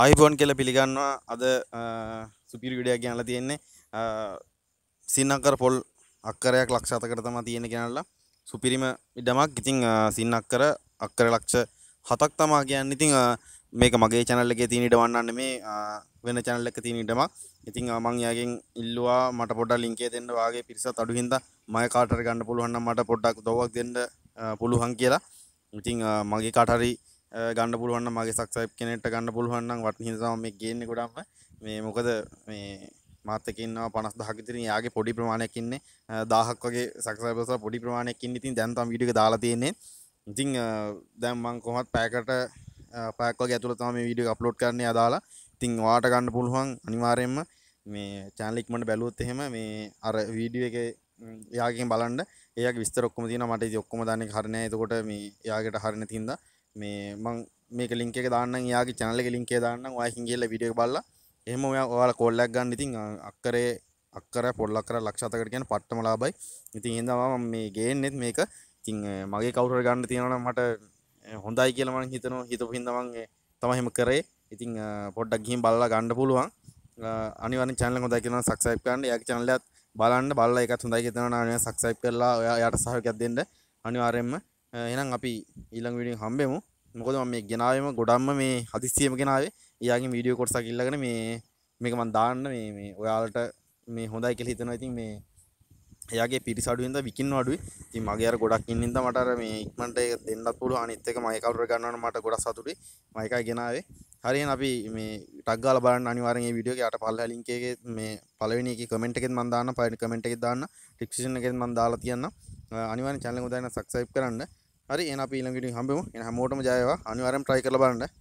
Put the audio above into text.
ආයිෆෝන් කියල පිළිගන්නවා අද සුපිරිවිඩයක් ගැනල තියෙන්නේ සින්නක්කර පොල් අක්කරයක් ලක්ෂ අතකරතම තියෙන ගැනල්ලා සුපිරිම ඉඩමක් ඉතිං සින්නක්කර අක්කර ලක්ෂ හතක් තමා කියන්න ඉතිං මේක මගේ චැනල්ල එක තිනට වන්නන්න මේ වෙන චැනල්ල එක තිනටම ඉතිං අමං යාගෙන් ඉල්ලවා මට පොඩ ලින්කේ දෙන්න වගේ පිරිසත් අඩුහින්ද මය කාටර ගන්න පුළුවන්න මට පොඩ්ඩක් දොවක් දෙන්න පුළුවන් කියලා ඉතිං මගේ කාටරි ගණඩ පුළුවන්න මගේ සක්සයිප් කෙනෙට ගන්න පුළුවන්න්න වට හිසාම මේ ගන්න ගොඩාම මේ මොකද මේ මාතකින්න පනස් දහකිතරන යාගේ පොඩි ප්‍රමාණයකින්නේ දාහක් වගේ සක්සයිපස පොඩි ප්‍රමාණයකින් ඉතින් දැන්තම් විඩික දාලා තියෙන්නේ ඉතිං දැම්මං කොමත් පෑකට පැක් ඇතුළ තම විඩිය අප්ලෝඩ් කරන්න අදාලා ඉතිං වාට ගන්න පුළුවන් අනිවාරයෙන්ම මේ චෑන්ලික්මට බැලුවොත් එහෙම මේ අර වීඩිය එක යාගෙන් බලන්න ඒක විස්තරක්කම තින මට ඔක්කම දන්න හරණය එතකොට මේ යාගට හරණ තින්දා මේ මං මේක ලින්ක එක දාන්න යාගේ චැනල එක ලින්කේ දාන්න වාහින් කියල විඩිය බල්ල එහම ඔයා ඔයාල කොල්ලක් ගන්න ඉතින් අක්කරේ අක්කර පොල්ලක් කර ලක්ෂතකට කියන පට්ටම ලාබයි ඉතින් එදවා මේ ගේන්නෙත් මේක ඉතිං මගේ කවුර ගන්න තියෙනන මට හොඳයි කියලමන හිතන හිතපු හිදමන්ගේ තමහෙම කරේ ඉතිං පොඩ්ඩක් ගිහිම් බල්ලා ගණ්ඩ පුළුවන් අනිවන චැනල හොඳයි කියෙන සක්සයිප් කන්න යක් චැනලත් බලන්න බල්ල එකත් හොඳයි කියෙතන සක්සයිප් කරලා යායට සහකත් දෙන්න අනිවාරෙන්ම එනම් අපි ඊළඟ විඩිය හම්බෙමු මොකද ම මේ ගෙනාවම ගොඩම්ම මේ හදිස්සියම කෙනාවේ ඒයාගේ වීඩියෝ කොටසක් ඉල්ලගෙන මේ මේක මන් දාන්න මේ මේ ඔයාලට මේ හොඳයි කෙ හිතන ඉතින් මේ එයාගේ පිරිසඩුවෙන්ද විකින් අඩුයි ති මගේ ගොඩක් ඉන්නද මට මේ ඉක්මට දෙන්නත් පුළුව අනිත්තක මයකවර ගන්නන මට ගොඩ සතුටි මයිකයි ගෙනාවේ හරියෙන් අපි මේ ටක්ගල බලන්න අනිවාරගේ විඩියෝ යට පල්ල ලින්කේ මේ පලවෙනි කමෙන්ට් එකෙත් මන්දාන්න පයිට කමෙන්ට් එකෙ දාන්න ටික්ෂණ එකෙත් මන්දාලා තියන්න අනිවාරෙන් චැනල ගොදන්න සක්සයිප් කරන්න හරි එන අපි ඊළඟ වීඩියෝ හම්බෙමු එන හැමෝටම ජය වේවා අනිවාර්යෙන් try කරලා බලන්න